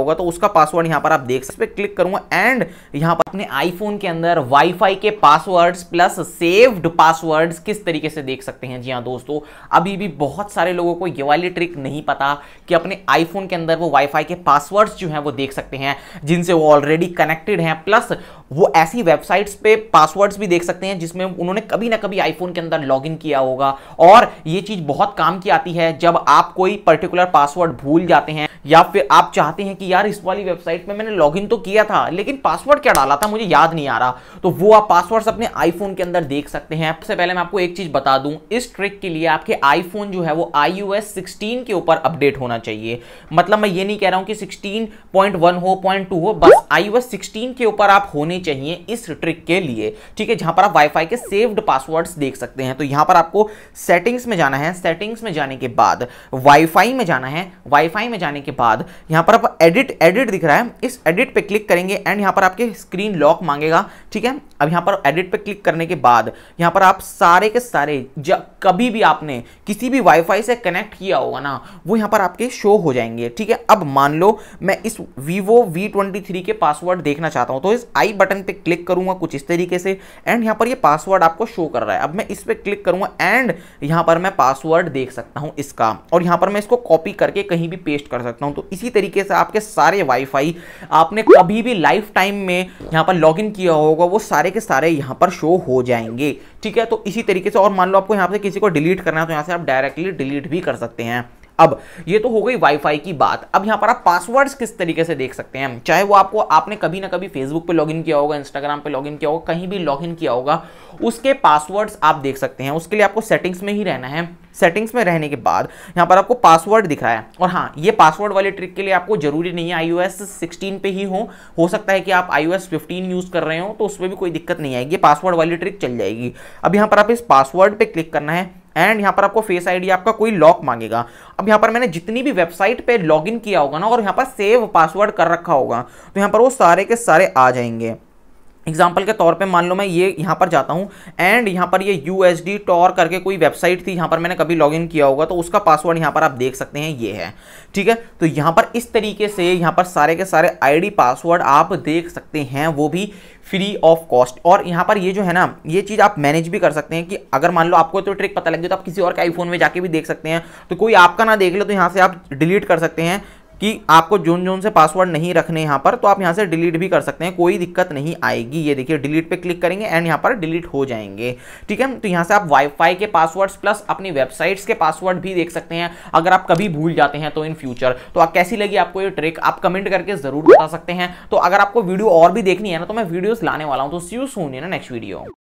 होगा तो उसका पासवर्ड यहां पर आप देख सकते क्लिक करूंगा एंड यहां पर अपने आईफोन के अंदर वाईफाई के पासवर्ड्स प्लस सेव्ड पासवर्ड्स किस तरीके से देख सकते हैं जी हां दोस्तों अभी भी बहुत सारे लोगों को ये वाली ट्रिक नहीं पता कि अपने आईफोन के अंदर वो वाईफाई के पासवर्ड्स जो हैं वो देख सकते हैं जिनसे वो ऑलरेडी कनेक्टेड हैं प्लस वो ऐसी वेबसाइट्स पे पासवर्ड्स भी देख सकते हैं जिसमें उन्होंने कभी ना कभी आईफोन के अंदर लॉगिन किया होगा और ये चीज़ बहुत काम की आती है जब आप कोई पर्टिकुलर पासवर्ड भूल जाते हैं या फिर आप चाहते हैं कि यार इस वाली वेबसाइट में मैंने लॉगिन तो किया था लेकिन पासवर्ड क्या डाला था मुझे याद नहीं आ रहा तो वो आप पासवर्ड्स अपने आईफोन के अंदर देख सकते हैं सबसे पहले मैं आपको एक चीज़ बता दूं इस ट्रिक के लिए आपके आईफोन जो है वो आई यू के ऊपर अपडेट होना चाहिए मतलब मैं ये नहीं कह रहा हूँ कि सिक्सटीन हो पॉइंट हो बस आई के ऊपर आप होने चाहिए इस ट्रिक के लिए ठीक है जहां पर आप वाईफाई के सेव्ड पासवर्ड्स देख सकते हैं तो यहां पर आपको सेटिंग्स में जाना है सेटिंग्स में जाने के बाद वाईफाई में जाना है वाईफाई में जाने के बाद यहां पर आप एडिट एडिट दिख रहा है इस एडिट पे क्लिक करेंगे एंड यहां पर आपके स्क्रीन लॉक मांगेगा ठीक है अब यहाँ पर एडिट पे क्लिक करने के बाद यहाँ पर आप सारे के सारे जब कभी भी आपने किसी भी वाईफाई से कनेक्ट किया होगा ना वो यहाँ पर आपके शो हो जाएंगे ठीक है अब मान लो मैं इस वीवो वी ट्वेंटी थ्री के पासवर्ड देखना चाहता हूँ तो इस आई बटन पर क्लिक करूँगा कुछ इस तरीके से एंड यहाँ पर ये यह पासवर्ड आपको शो कर रहा है अब मैं इस पर क्लिक करूँगा एंड यहाँ पर मैं पासवर्ड देख सकता हूँ इसका और यहाँ पर मैं इसको कॉपी करके कहीं भी पेस्ट कर सकता हूँ तो इसी तरीके से आपके सारे वाई आपने कभी भी लाइफ टाइम में यहाँ पर लॉग किया होगा होगा वो सारे के सारे यहाँ पर शो हो जाएंगे ठीक है तो इसी तरीके से और मान लो आपको यहाँ से किसी को डिलीट करना है तो यहाँ से आप डायरेक्टली डिलीट भी कर सकते हैं अब ये तो हो गई वाईफाई की बात अब यहाँ पर आप पासवर्ड्स किस तरीके से देख सकते हैं चाहे वो आपको आपने कभी ना कभी फेसबुक पे लॉगिन किया होगा इंस्टाग्राम पे लॉगिन किया होगा कहीं भी लॉगिन किया होगा उसके पासवर्ड्स आप देख सकते हैं उसके लिए आपको सेटिंग्स में ही रहना है सेटिंग्स में रहने के बाद यहाँ पर आपको पासवर्ड दिख रहा है और हाँ ये पासवर्ड वाले ट्रिक के लिए आपको जरूरी नहीं है आई ओ पे ही हो हो सकता है कि आप आई ओ यूज़ कर रहे हो तो उसमें भी कोई दिक्कत नहीं आएगी पासवर्ड वाली ट्रिक चल जाएगी अब यहाँ पर आप इस पासवर्ड पर क्लिक करना है एंड यहाँ पर आपको फेस आईडी आपका कोई लॉक मांगेगा अब यहाँ पर मैंने जितनी भी वेबसाइट पे लॉगिन किया होगा ना और यहाँ पर सेव पासवर्ड कर रखा होगा तो यहाँ पर वो सारे के सारे आ जाएंगे एग्जाम्पल के तौर पे मान लो मैं ये यहाँ पर जाता हूँ एंड यहाँ पर ये यू एस डी टॉर करके कोई वेबसाइट थी यहाँ पर मैंने कभी लॉगिन किया होगा तो उसका पासवर्ड यहाँ पर आप देख सकते हैं ये है ठीक है तो यहाँ पर इस तरीके से यहाँ पर सारे के सारे आईडी पासवर्ड आप देख सकते हैं वो भी फ्री ऑफ कॉस्ट और यहाँ पर ये जो है ना ये चीज़ आप मैनेज भी कर सकते हैं कि अगर मान लो आपको तो ट्रिक पता लग गया तो आप किसी और के आईफोन में जाके भी देख सकते हैं तो कोई आपका ना देख लो तो यहाँ से आप डिलीट कर सकते हैं कि आपको जोन जोन से पासवर्ड नहीं रखने यहाँ पर तो आप यहाँ से डिलीट भी कर सकते हैं कोई दिक्कत नहीं आएगी ये देखिए डिलीट पे क्लिक करेंगे एंड यहाँ पर डिलीट हो जाएंगे ठीक है तो यहाँ से आप वाईफाई के पासवर्ड्स प्लस अपनी वेबसाइट्स के पासवर्ड भी देख सकते हैं अगर आप कभी भूल जाते हैं तो इन फ्यूचर तो आप कैसी लगी आपको ये ट्रिक आप कमेंट करके जरूर बता सकते हैं तो अगर आपको वीडियो और भी देखनी है ना तो मैं वीडियो लाने वाला हूँ तो see you soon in next video